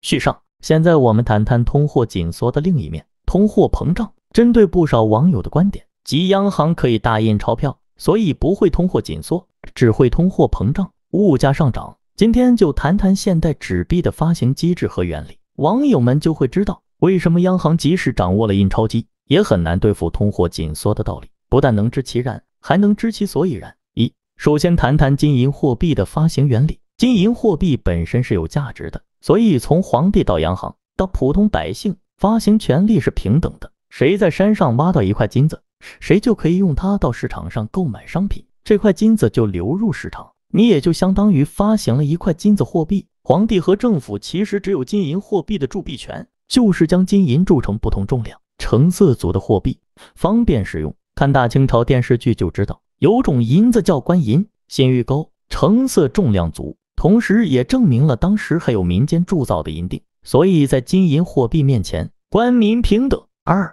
续上，现在我们谈谈通货紧缩的另一面——通货膨胀。针对不少网友的观点，即央行可以大印钞票，所以不会通货紧缩，只会通货膨胀，物价上涨。今天就谈谈现代纸币的发行机制和原理，网友们就会知道为什么央行即使掌握了印钞机，也很难对付通货紧缩的道理。不但能知其然，还能知其所以然。一，首先谈谈金银货币的发行原理。金银货币本身是有价值的，所以从皇帝到洋行到普通百姓，发行权利是平等的。谁在山上挖到一块金子，谁就可以用它到市场上购买商品，这块金子就流入市场，你也就相当于发行了一块金子货币。皇帝和政府其实只有金银货币的铸币权，就是将金银铸成不同重量、成色足的货币，方便使用。看大清朝电视剧就知道，有种银子叫官银，信誉高，成色重量足。同时也证明了当时还有民间铸造的银锭，所以在金银货币面前，官民平等。二、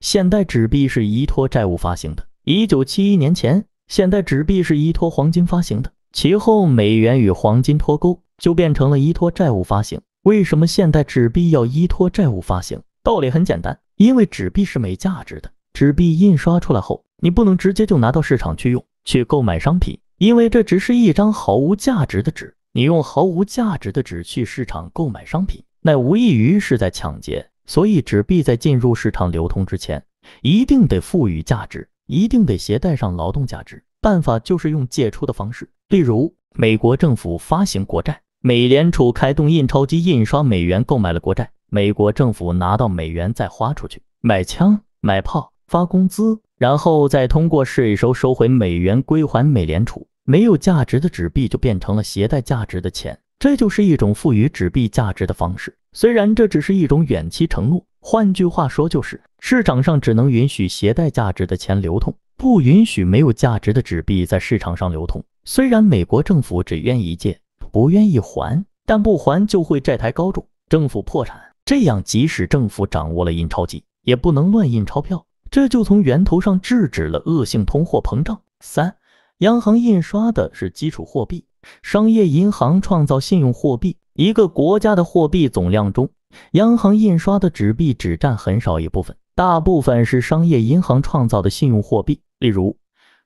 现代纸币是依托债务发行的。一九七一年前，现代纸币是依托黄金发行的，其后美元与黄金脱钩，就变成了依托债务发行。为什么现代纸币要依托债务发行？道理很简单，因为纸币是没价值的。纸币印刷出来后，你不能直接就拿到市场去用，去购买商品，因为这只是一张毫无价值的纸。你用毫无价值的纸去市场购买商品，那无异于是在抢劫。所以，纸币在进入市场流通之前，一定得赋予价值，一定得携带上劳动价值。办法就是用借出的方式，例如美国政府发行国债，美联储开动印钞机印刷美元购买了国债，美国政府拿到美元再花出去买枪、买炮、发工资，然后再通过税收收回美元归还美联储。没有价值的纸币就变成了携带价值的钱，这就是一种赋予纸币价值的方式。虽然这只是一种远期承诺，换句话说，就是市场上只能允许携带价值的钱流通，不允许没有价值的纸币在市场上流通。虽然美国政府只愿意借，不愿意还，但不还就会债台高筑，政府破产。这样，即使政府掌握了印钞机，也不能乱印钞票，这就从源头上制止了恶性通货膨胀。三。央行印刷的是基础货币，商业银行创造信用货币。一个国家的货币总量中，央行印刷的纸币只占很少一部分，大部分是商业银行创造的信用货币。例如，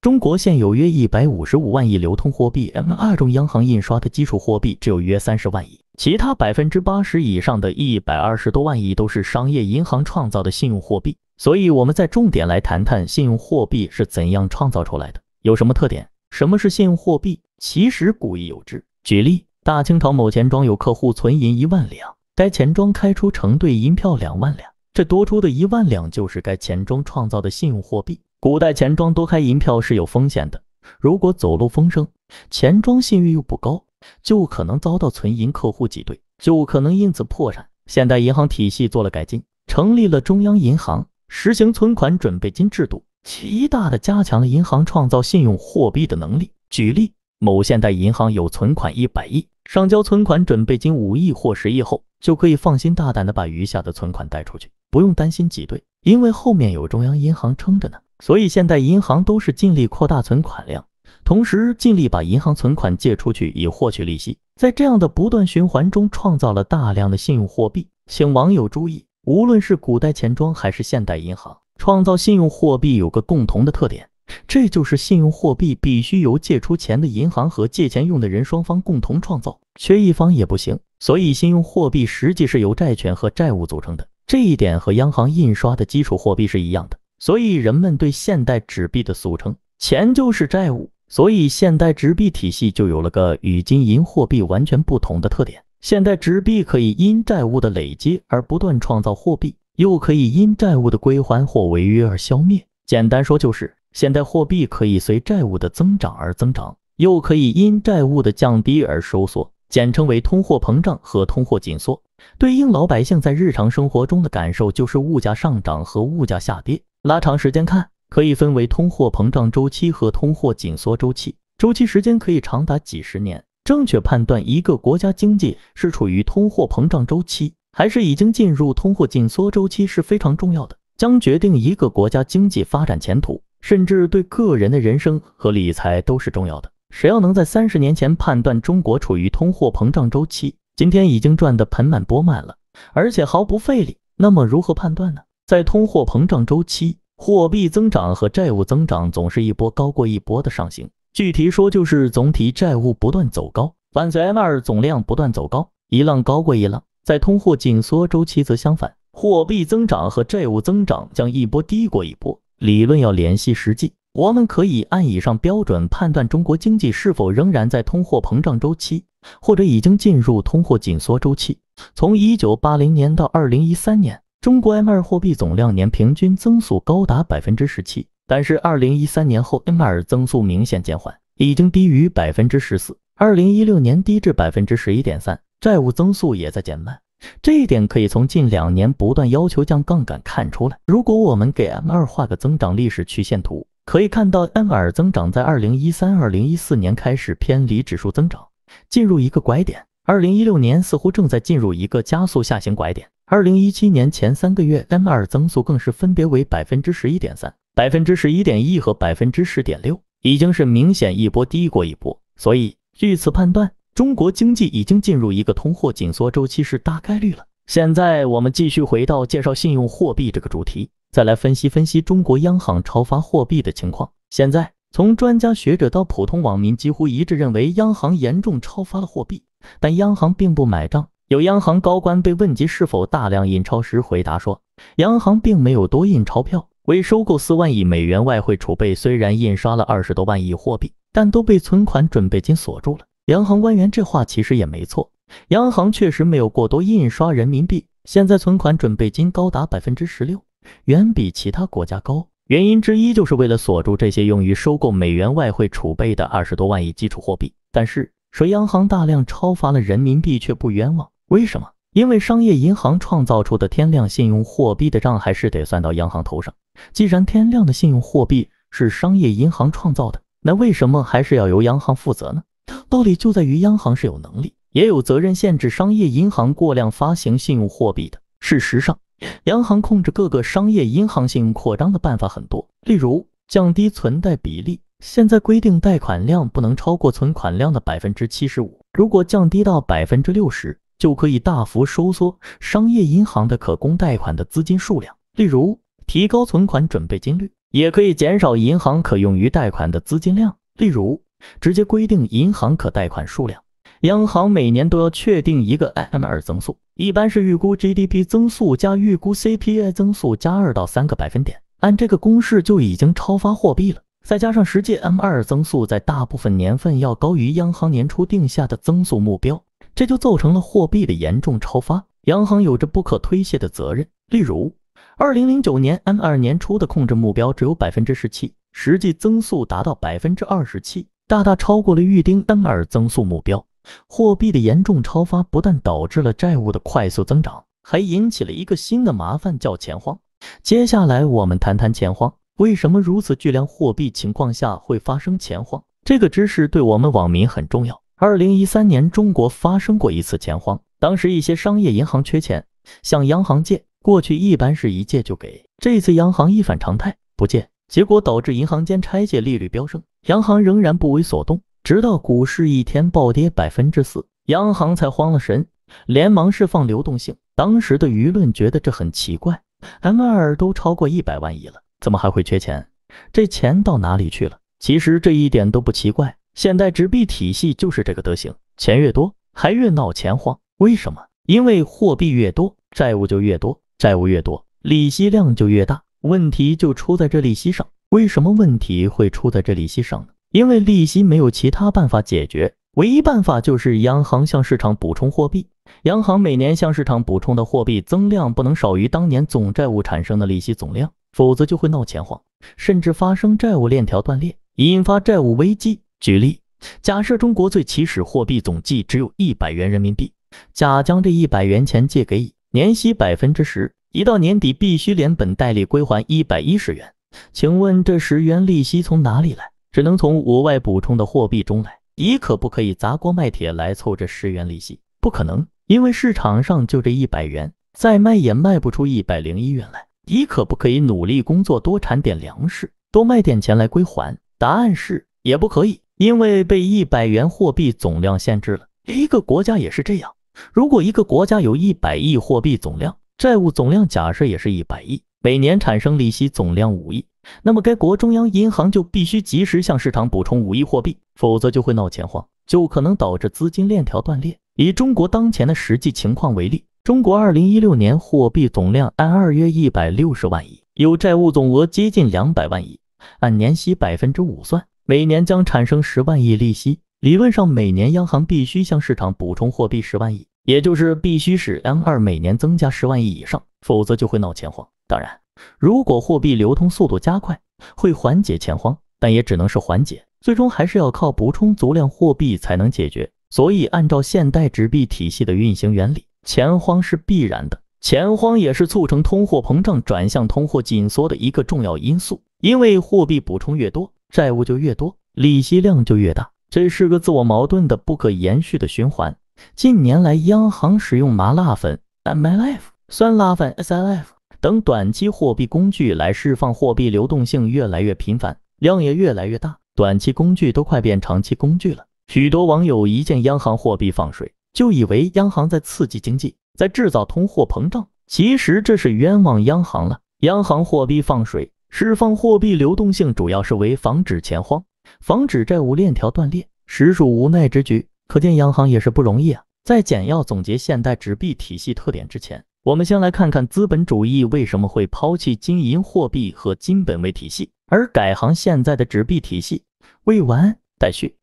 中国现有约一百五十五万亿流通货币 M 二中，央行印刷的基础货币只有约三十万亿，其他百分之八十以上的一百二十多万亿都是商业银行创造的信用货币。所以，我们再重点来谈谈信用货币是怎样创造出来的。有什么特点？什么是信用货币？其实古已有之。举例：大清朝某钱庄有客户存银一万两，该钱庄开出承兑银票两万两，这多出的一万两就是该钱庄创造的信用货币。古代钱庄多开银票是有风险的，如果走漏风声，钱庄信誉又不高，就可能遭到存银客户挤兑，就可能因此破产。现代银行体系做了改进，成立了中央银行，实行存款准备金制度。极大的加强了银行创造信用货币的能力。举例，某现代银行有存款一百亿，上交存款准备金五亿或十亿后，就可以放心大胆的把余下的存款贷出去，不用担心挤兑，因为后面有中央银行撑着呢。所以，现代银行都是尽力扩大存款量，同时尽力把银行存款借出去以获取利息。在这样的不断循环中，创造了大量的信用货币。请网友注意，无论是古代钱庄还是现代银行。创造信用货币有个共同的特点，这就是信用货币必须由借出钱的银行和借钱用的人双方共同创造，缺一方也不行。所以，信用货币实际是由债权和债务组成的，这一点和央行印刷的基础货币是一样的。所以，人们对现代纸币的俗称“钱”就是债务。所以，现代纸币体系就有了个与金银货币完全不同的特点：现代纸币可以因债务的累积而不断创造货币。又可以因债务的归还或违约而消灭。简单说，就是现代货币可以随债务的增长而增长，又可以因债务的降低而收缩，简称为通货膨胀和通货紧缩。对应老百姓在日常生活中的感受，就是物价上涨和物价下跌。拉长时间看，可以分为通货膨胀周期和通货紧缩周期，周期时间可以长达几十年。正确判断一个国家经济是处于通货膨胀周期。还是已经进入通货紧缩周期是非常重要的，将决定一个国家经济发展前途，甚至对个人的人生和理财都是重要的。谁要能在三十年前判断中国处于通货膨胀周期，今天已经赚得盆满钵满了，而且毫不费力。那么如何判断呢？在通货膨胀周期，货币增长和债务增长总是一波高过一波的上行，具体说就是总体债务不断走高，伴随 M2 总量不断走高，一浪高过一浪。在通货紧缩周期则相反，货币增长和债务增长将一波低过一波。理论要联系实际，我们可以按以上标准判断中国经济是否仍然在通货膨胀周期，或者已经进入通货紧缩周期。从1980年到2013年，中国 M2 货币总量年平均增速高达17%，但是2013年后 M2 增速明显减缓，已经低于 14%，2016 年低至11.3%。债务增速也在减慢，这一点可以从近两年不断要求降杠杆看出来。如果我们给 M2 画个增长历史曲线图，可以看到 M2 增长在2013、2014年开始偏离指数增长，进入一个拐点。2016年似乎正在进入一个加速下行拐点。2017年前三个月，M2 增速更是分别为百分之十一点三、百分之十一点一和百分之十点六，已经是明显一波低过一波。所以据此判断。中国经济已经进入一个通货紧缩周期是大概率了。现在我们继续回到介绍信用货币这个主题，再来分析分析中国央行超发货币的情况。现在从专家学者到普通网民几乎一致认为央行严重超发了货币，但央行并不买账。有央行高官被问及是否大量印钞时，回答说，央行并没有多印钞票。为收购四万亿美元外汇储备，虽然印刷了二十多万亿货币，但都被存款准备金锁住了。央行官员这话其实也没错，央行确实没有过多印刷人民币，现在存款准备金高达百分之十六，远比其他国家高。原因之一就是为了锁住这些用于收购美元外汇储备的二十多万亿基础货币。但是说央行大量超发了人民币却不冤枉，为什么？因为商业银行创造出的天量信用货币的账还是得算到央行头上。既然天量的信用货币是商业银行创造的，那为什么还是要由央行负责呢？道理就在于，央行是有能力，也有责任限制商业银行过量发行信用货币的。事实上，央行控制各个商业银行信用扩张的办法很多，例如降低存贷比例。现在规定贷款量不能超过存款量的百分之七十五，如果降低到百分之六十，就可以大幅收缩商业银行的可供贷款的资金数量。例如，提高存款准备金率，也可以减少银行可用于贷款的资金量。例如。直接规定银行可贷款数量，央行每年都要确定一个 M2 增速，一般是预估 GDP 增速加预估 CPI 增速加二到三个百分点。按这个公式就已经超发货币了，再加上实际 M2 增速在大部分年份要高于央行年初定下的增速目标，这就造成了货币的严重超发。央行有着不可推卸的责任。例如，二零零九年 M2 年初的控制目标只有百分之十七，实际增速达到百分之二十七。大大超过了预定单二增速目标，货币的严重超发不但导致了债务的快速增长，还引起了一个新的麻烦，叫钱荒。接下来我们谈谈钱荒，为什么如此巨量货币情况下会发生钱荒？这个知识对我们网民很重要。二零一三年中国发生过一次钱荒，当时一些商业银行缺钱向央行借，过去一般是一借就给，这次央行一反常态不借，结果导致银行间拆借利率飙升。央行仍然不为所动，直到股市一天暴跌百分之四，央行才慌了神，连忙释放流动性。当时的舆论觉得这很奇怪，M2 都超过一百万亿了，怎么还会缺钱？这钱到哪里去了？其实这一点都不奇怪，现代纸币体系就是这个德行，钱越多，还越闹钱荒。为什么？因为货币越多，债务就越多，债务越多，利息量就越大，问题就出在这利息上。为什么问题会出在这利息上呢？因为利息没有其他办法解决，唯一办法就是央行向市场补充货币。央行每年向市场补充的货币增量不能少于当年总债务产生的利息总量，否则就会闹钱荒，甚至发生债务链条断裂，引发债务危机。举例：假设中国最起始货币总计只有一百元人民币，甲将这一百元钱借给乙，年息百分之十，一到年底必须连本带利归还一百一十元。请问这十元利息从哪里来？只能从额外补充的货币中来。你可不可以砸锅卖铁来凑这十元利息？不可能，因为市场上就这一百元，再卖也卖不出一百零一元来。你可不可以努力工作，多产点粮食，多卖点钱来归还？答案是也不可以，因为被一百元货币总量限制了。一个国家也是这样，如果一个国家有一百亿货币总量，债务总量假设也是一百亿。每年产生利息总量五亿，那么该国中央银行就必须及时向市场补充五亿货币，否则就会闹钱荒，就可能导致资金链条断裂。以中国当前的实际情况为例，中国二零一六年货币总量按2约一百六十万亿，有债务总额接近两百万亿，按年息百分之五算，每年将产生十万亿利息。理论上，每年央行必须向市场补充货币十万亿，也就是必须使 M2 每年增加十万亿以上，否则就会闹钱荒。当然，如果货币流通速度加快，会缓解钱荒，但也只能是缓解，最终还是要靠补充足量货币才能解决。所以，按照现代纸币体系的运行原理，钱荒是必然的。钱荒也是促成通货膨胀转向通货紧缩的一个重要因素，因为货币补充越多，债务就越多，利息量就越大，这是个自我矛盾的不可延续的循环。近年来，央行使用麻辣粉 MLF、酸辣粉 SLF。等短期货币工具来释放货币流动性越来越频繁，量也越来越大，短期工具都快变长期工具了。许多网友一见央行货币放水，就以为央行在刺激经济，在制造通货膨胀。其实这是冤枉央行了。央行货币放水、释放货币流动性，主要是为防止钱荒，防止债务链条断裂，实属无奈之举。可见央行也是不容易啊。在简要总结现代纸币体系特点之前。我们先来看看资本主义为什么会抛弃金银货币和金本位体系，而改行现在的纸币体系。未完待续。